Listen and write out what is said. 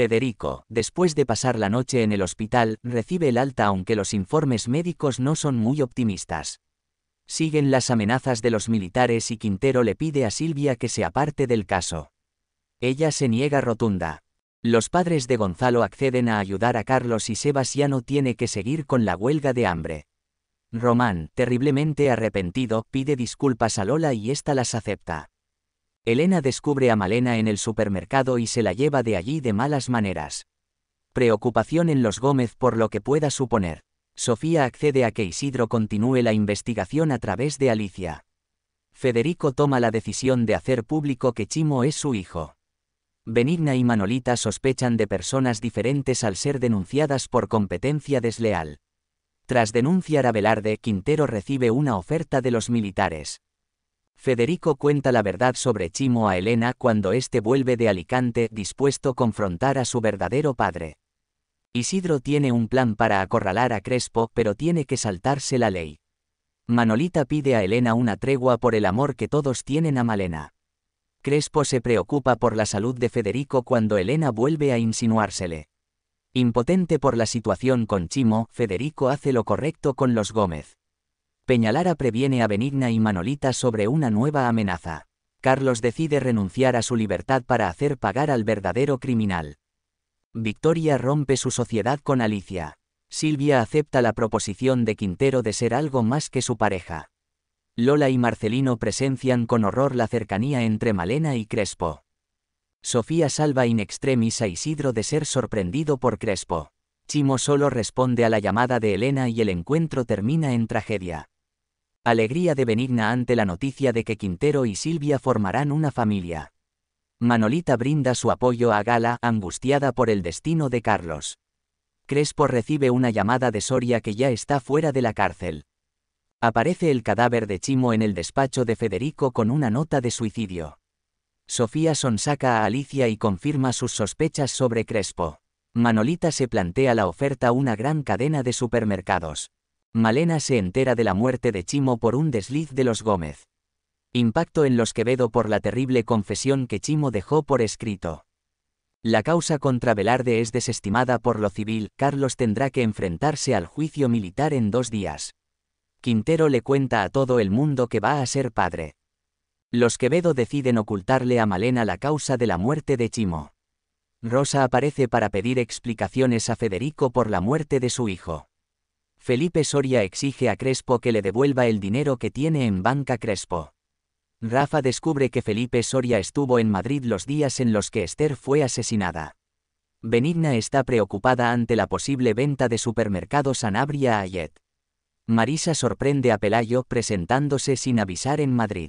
Federico, después de pasar la noche en el hospital, recibe el alta aunque los informes médicos no son muy optimistas. Siguen las amenazas de los militares y Quintero le pide a Silvia que se aparte del caso. Ella se niega rotunda. Los padres de Gonzalo acceden a ayudar a Carlos y no tiene que seguir con la huelga de hambre. Román, terriblemente arrepentido, pide disculpas a Lola y ésta las acepta. Elena descubre a Malena en el supermercado y se la lleva de allí de malas maneras. Preocupación en los Gómez por lo que pueda suponer. Sofía accede a que Isidro continúe la investigación a través de Alicia. Federico toma la decisión de hacer público que Chimo es su hijo. Benigna y Manolita sospechan de personas diferentes al ser denunciadas por competencia desleal. Tras denunciar a Velarde, Quintero recibe una oferta de los militares. Federico cuenta la verdad sobre Chimo a Elena cuando este vuelve de Alicante dispuesto a confrontar a su verdadero padre. Isidro tiene un plan para acorralar a Crespo pero tiene que saltarse la ley. Manolita pide a Elena una tregua por el amor que todos tienen a Malena. Crespo se preocupa por la salud de Federico cuando Elena vuelve a insinuársele. Impotente por la situación con Chimo, Federico hace lo correcto con los Gómez. Peñalara previene a Benigna y Manolita sobre una nueva amenaza. Carlos decide renunciar a su libertad para hacer pagar al verdadero criminal. Victoria rompe su sociedad con Alicia. Silvia acepta la proposición de Quintero de ser algo más que su pareja. Lola y Marcelino presencian con horror la cercanía entre Malena y Crespo. Sofía salva in extremis a Isidro de ser sorprendido por Crespo. Chimo solo responde a la llamada de Elena y el encuentro termina en tragedia. Alegría de Benigna ante la noticia de que Quintero y Silvia formarán una familia. Manolita brinda su apoyo a Gala, angustiada por el destino de Carlos. Crespo recibe una llamada de Soria que ya está fuera de la cárcel. Aparece el cadáver de Chimo en el despacho de Federico con una nota de suicidio. Sofía sonsaca a Alicia y confirma sus sospechas sobre Crespo. Manolita se plantea la oferta una gran cadena de supermercados. Malena se entera de la muerte de Chimo por un desliz de los Gómez. Impacto en los Quevedo por la terrible confesión que Chimo dejó por escrito. La causa contra Velarde es desestimada por lo civil, Carlos tendrá que enfrentarse al juicio militar en dos días. Quintero le cuenta a todo el mundo que va a ser padre. Los Quevedo deciden ocultarle a Malena la causa de la muerte de Chimo. Rosa aparece para pedir explicaciones a Federico por la muerte de su hijo. Felipe Soria exige a Crespo que le devuelva el dinero que tiene en banca Crespo. Rafa descubre que Felipe Soria estuvo en Madrid los días en los que Esther fue asesinada. Benigna está preocupada ante la posible venta de supermercado Sanabria a Ayet. Marisa sorprende a Pelayo presentándose sin avisar en Madrid.